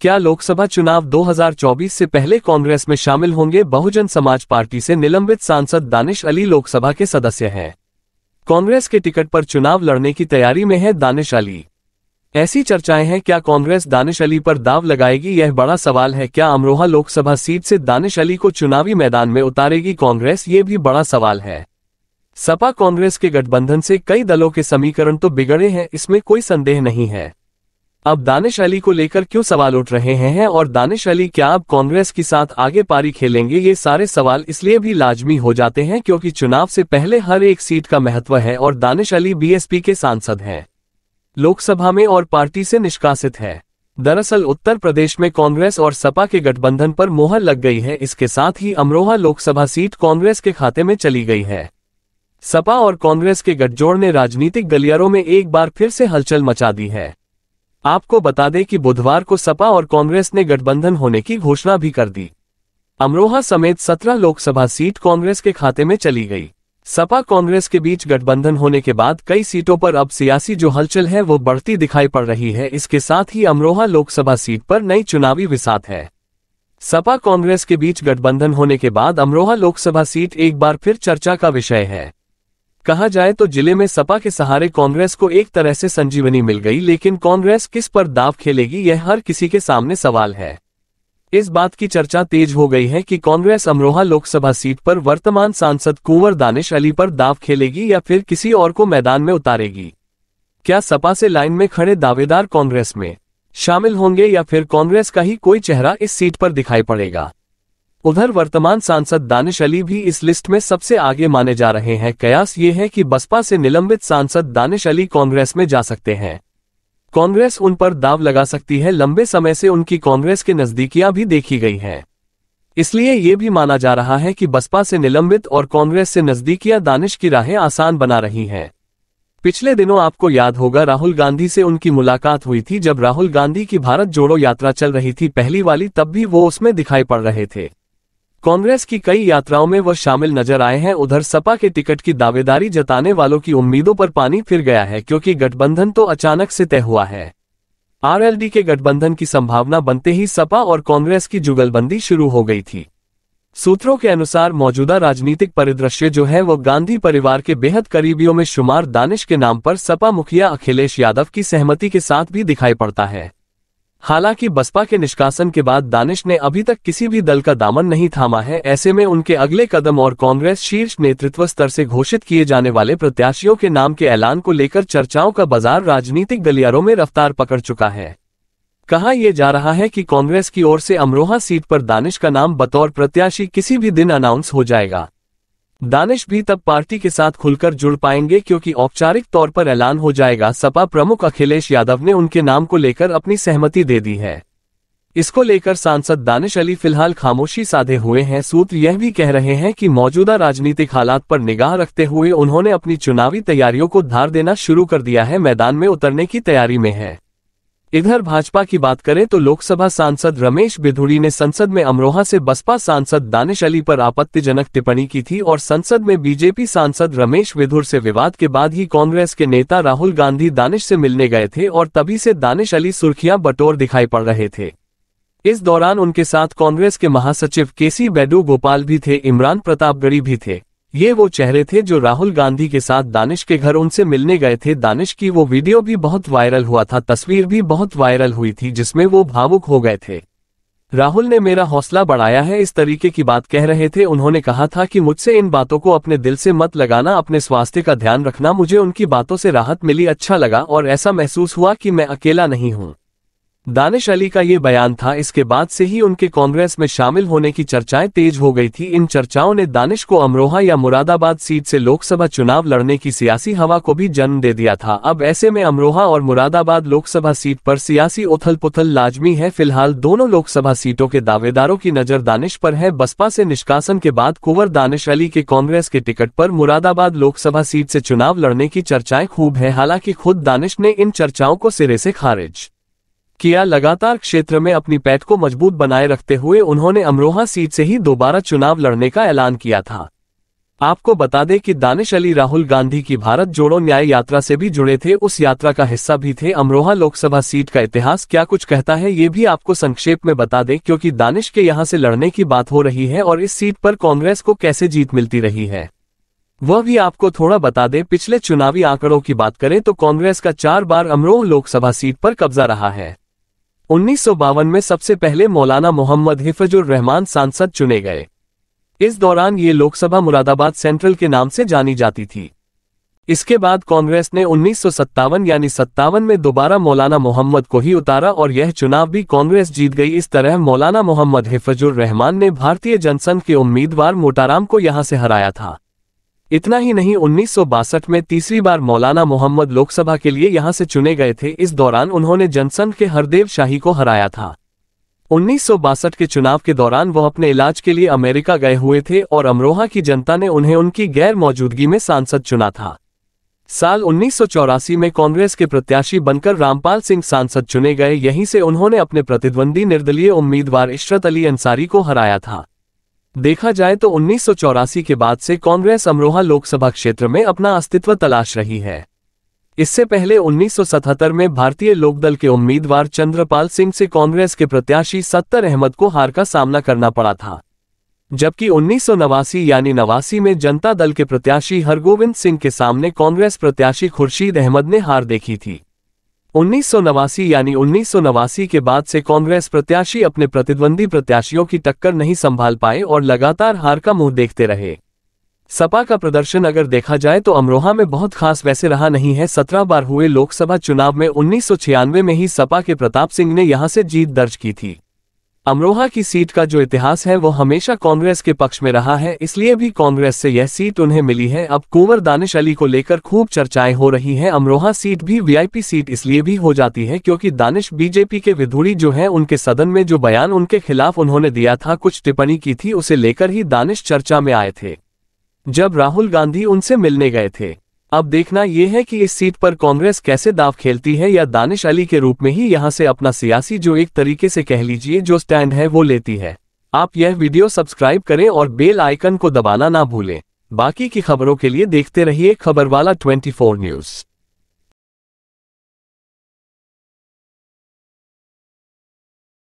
क्या लोकसभा चुनाव 2024 से पहले कांग्रेस में शामिल होंगे बहुजन समाज पार्टी से निलंबित सांसद दानिश अली लोकसभा के सदस्य हैं कांग्रेस के टिकट पर चुनाव लड़ने की तैयारी में है दानिश अली ऐसी चर्चाएं हैं क्या कांग्रेस दानिश अली पर दाव लगाएगी यह बड़ा सवाल है क्या अमरोहा लोकसभा सीट से दानिश अली को चुनावी मैदान में उतारेगी कांग्रेस ये भी बड़ा सवाल है सपा कांग्रेस के गठबंधन से कई दलों के समीकरण तो बिगड़े हैं इसमें कोई संदेह नहीं है अब दानिश अली को लेकर क्यों सवाल उठ रहे हैं और दानिश अली क्या अब कांग्रेस के साथ आगे पारी खेलेंगे ये सारे सवाल इसलिए भी लाजमी हो जाते हैं क्योंकि चुनाव से पहले हर एक सीट का महत्व है और दानिश अली बीएसपी के सांसद हैं लोकसभा में और पार्टी से निष्कासित है दरअसल उत्तर प्रदेश में कांग्रेस और सपा के गठबंधन पर मोहर लग गई है इसके साथ ही अमरोहा लोकसभा सीट कांग्रेस के खाते में चली गई है सपा और कांग्रेस के गठजोड़ ने राजनीतिक गलियारों में एक बार फिर से हलचल मचा दी है आपको बता दें कि बुधवार को सपा और कांग्रेस ने गठबंधन होने की घोषणा भी कर दी अमरोहा समेत सत्रह लोकसभा सीट कांग्रेस के खाते में चली गई सपा कांग्रेस के बीच गठबंधन होने के बाद कई सीटों पर अब सियासी जो हलचल है वो बढ़ती दिखाई पड़ रही है इसके साथ ही अमरोहा लोकसभा सीट पर नई चुनावी विसात है सपा कांग्रेस के बीच गठबंधन होने के बाद अमरोहा लोकसभा सीट एक बार फिर चर्चा का विषय है कहा जाए तो जिले में सपा के सहारे कांग्रेस को एक तरह से संजीवनी मिल गई लेकिन कांग्रेस किस पर दाव खेलेगी यह हर किसी के सामने सवाल है इस बात की चर्चा तेज हो गई है कि कांग्रेस अमरोहा लोकसभा सीट पर वर्तमान सांसद कुंवर दानिश अली पर दाव खेलेगी या फिर किसी और को मैदान में उतारेगी क्या सपा से लाइन में खड़े दावेदार कांग्रेस में शामिल होंगे या फिर कांग्रेस का ही कोई चेहरा इस सीट पर दिखाई पड़ेगा उधर वर्तमान सांसद दानिश अली भी इस लिस्ट में सबसे आगे माने जा रहे हैं कयास ये है कि बसपा से निलंबित सांसद दानिश अली कांग्रेस में जा सकते हैं कांग्रेस उन पर दाव लगा सकती है लंबे समय से उनकी कांग्रेस के नजदीकियां भी देखी गई हैं इसलिए ये भी माना जा रहा है कि बसपा से निलंबित और कांग्रेस से नजदीकियां दानिश की राहें आसान बना रही हैं पिछले दिनों आपको याद होगा राहुल गांधी से उनकी मुलाकात हुई थी जब राहुल गांधी की भारत जोड़ो यात्रा चल रही थी पहली वाली तब भी वो उसमें दिखाई पड़ रहे थे कांग्रेस की कई यात्राओं में वह शामिल नजर आए हैं उधर सपा के टिकट की दावेदारी जताने वालों की उम्मीदों पर पानी फिर गया है क्योंकि गठबंधन तो अचानक से तय हुआ है आरएलडी के गठबंधन की संभावना बनते ही सपा और कांग्रेस की जुगलबंदी शुरू हो गई थी सूत्रों के अनुसार मौजूदा राजनीतिक परिदृश्य जो है वो गांधी परिवार के बेहद करीबियों में शुमार दानिश के नाम पर सपा मुखिया अखिलेश यादव की सहमति के साथ भी दिखाई पड़ता है हालांकि बसपा के निष्कासन के बाद दानिश ने अभी तक किसी भी दल का दामन नहीं थामा है ऐसे में उनके अगले कदम और कांग्रेस शीर्ष नेतृत्व स्तर से घोषित किए जाने वाले प्रत्याशियों के नाम के ऐलान को लेकर चर्चाओं का बाजार राजनीतिक गलियारों में रफ्तार पकड़ चुका है कहा यह जा रहा है कि कांग्रेस की ओर से अमरोहा सीट पर दानिश का नाम बतौर प्रत्याशी किसी भी दिन अनाउंस हो जाएगा दानिश भी तब पार्टी के साथ खुलकर जुड़ पाएंगे क्योंकि औपचारिक तौर पर ऐलान हो जाएगा सपा प्रमुख अखिलेश यादव ने उनके नाम को लेकर अपनी सहमति दे दी है इसको लेकर सांसद दानिश अली फिलहाल खामोशी साधे हुए हैं सूत्र यह भी कह रहे हैं कि मौजूदा राजनीतिक हालात पर निगाह रखते हुए उन्होंने अपनी चुनावी तैयारियों को धार देना शुरू कर दिया है मैदान में उतरने की तैयारी में है इधर भाजपा की बात करें तो लोकसभा सांसद रमेश बिधुड़ी ने संसद में अमरोहा से बसपा सांसद दानिश अली पर आपत्तिजनक टिप्पणी की थी और संसद में बीजेपी सांसद रमेश विधुर से विवाद के बाद ही कांग्रेस के नेता राहुल गांधी दानिश से मिलने गए थे और तभी से दानिश अली सुर्खियां बटोर दिखाई पड़ रहे थे इस दौरान उनके साथ कांग्रेस के महासचिव केसी बेडू गोपाल भी थे इमरान प्रतापगढ़ी भी थे ये वो चेहरे थे जो राहुल गांधी के साथ दानिश के घर उनसे मिलने गए थे दानिश की वो वीडियो भी बहुत वायरल हुआ था तस्वीर भी बहुत वायरल हुई थी जिसमें वो भावुक हो गए थे राहुल ने मेरा हौसला बढ़ाया है इस तरीके की बात कह रहे थे उन्होंने कहा था कि मुझसे इन बातों को अपने दिल से मत लगाना अपने स्वास्थ्य का ध्यान रखना मुझे उनकी बातों से राहत मिली अच्छा लगा और ऐसा महसूस हुआ कि मैं अकेला नहीं हूँ दानिश अली का ये बयान था इसके बाद से ही उनके कांग्रेस में शामिल होने की चर्चाएं तेज हो गई थी इन चर्चाओं ने दानिश को अमरोहा या मुरादाबाद सीट से लोकसभा चुनाव लड़ने की सियासी हवा को भी जन्म दे दिया था अब ऐसे में अमरोहा और मुरादाबाद लोकसभा सीट पर सियासी उथल पुथल लाजमी है फिलहाल दोनों लोकसभा सीटों के दावेदारों की नजर दानिश पर है बसपा से निष्कासन के बाद कुंवर दानिश अली के कांग्रेस के टिकट पर मुरादाबाद लोकसभा सीट से चुनाव लड़ने की चर्चाएं खूब है हालांकि खुद दानिश ने इन चर्चाओं को सिरे से खारिज किया लगातार क्षेत्र में अपनी पैठ को मजबूत बनाए रखते हुए उन्होंने अमरोहा सीट से ही दोबारा चुनाव लड़ने का ऐलान किया था आपको बता दें कि दानिश अली राहुल गांधी की भारत जोड़ो न्याय यात्रा से भी जुड़े थे उस यात्रा का हिस्सा भी थे अमरोहा लोकसभा सीट का इतिहास क्या कुछ कहता है ये भी आपको संक्षेप में बता दें क्योंकि दानिश के यहाँ से लड़ने की बात हो रही है और इस सीट पर कांग्रेस को कैसे जीत मिलती रही है वह भी आपको थोड़ा बता दें पिछले चुनावी आंकड़ों की बात करें तो कांग्रेस का चार बार अमरोह लोकसभा सीट पर कब्जा रहा है उन्नीस में सबसे पहले मौलाना मोहम्मद हिफजुर रहमान सांसद चुने गए इस दौरान ये लोकसभा मुरादाबाद सेंट्रल के नाम से जानी जाती थी इसके बाद कांग्रेस ने उन्नीस यानी सत्तावन में दोबारा मौलाना मोहम्मद को ही उतारा और यह चुनाव भी कांग्रेस जीत गई इस तरह मौलाना मोहम्मद हिफजुर रहमान ने भारतीय जनसंघ के उम्मीदवार मोटाराम को यहां से हराया था इतना ही नहीं उन्नीस में तीसरी बार मौलाना मोहम्मद लोकसभा के लिए यहां से चुने गए थे इस दौरान उन्होंने जनसंघ के हरदेव शाही को हराया था उन्नीस के चुनाव के दौरान वह अपने इलाज के लिए अमेरिका गए हुए थे और अमरोहा की जनता ने उन्हें उनकी गैर मौजूदगी में सांसद चुना था साल उन्नीस में कांग्रेस के प्रत्याशी बनकर रामपाल सिंह सांसद चुने गए यहीं से उन्होंने अपने प्रतिद्वंदी निर्दलीय उम्मीदवार इशरत अली अंसारी को हराया था देखा जाए तो उन्नीस के बाद से कांग्रेस अमरोहा लोकसभा क्षेत्र में अपना अस्तित्व तलाश रही है इससे पहले 1977 में भारतीय लोकदल के उम्मीदवार चंद्रपाल सिंह से कांग्रेस के प्रत्याशी सत्तर अहमद को हार का सामना करना पड़ा था जबकि उन्नीस यानी नवासी में जनता दल के प्रत्याशी हरगोविंद सिंह के सामने कांग्रेस प्रत्याशी खुर्शीद अहमद ने हार देखी थी उन्नीस यानी उन्नीस के बाद से कांग्रेस प्रत्याशी अपने प्रतिद्वंदी प्रत्याशियों की टक्कर नहीं संभाल पाए और लगातार हार का मुंह देखते रहे सपा का प्रदर्शन अगर देखा जाए तो अमरोहा में बहुत खास वैसे रहा नहीं है सत्रह बार हुए लोकसभा चुनाव में उन्नीस में ही सपा के प्रताप सिंह ने यहां से जीत दर्ज की थी अमरोहा की सीट का जो इतिहास है वो हमेशा कांग्रेस के पक्ष में रहा है इसलिए भी कांग्रेस से यह सीट उन्हें मिली है अब कुंवर दानिश अली को लेकर खूब चर्चाएं हो रही हैं अमरोहा सीट भी वीआईपी सीट इसलिए भी हो जाती है क्योंकि दानिश बीजेपी के विधुड़ी जो है उनके सदन में जो बयान उनके खिलाफ उन्होंने दिया था कुछ टिप्पणी की थी उसे लेकर ही दानिश चर्चा में आए थे जब राहुल गांधी उनसे मिलने गए थे अब देखना यह है कि इस सीट पर कांग्रेस कैसे दाव खेलती है या दानिश अली के रूप में ही यहां से अपना सियासी जो एक तरीके से कह लीजिए जो स्टैंड है वो लेती है आप यह वीडियो सब्सक्राइब करें और बेल आइकन को दबाना ना भूलें बाकी की खबरों के लिए देखते रहिए खबरवाला 24 न्यूज़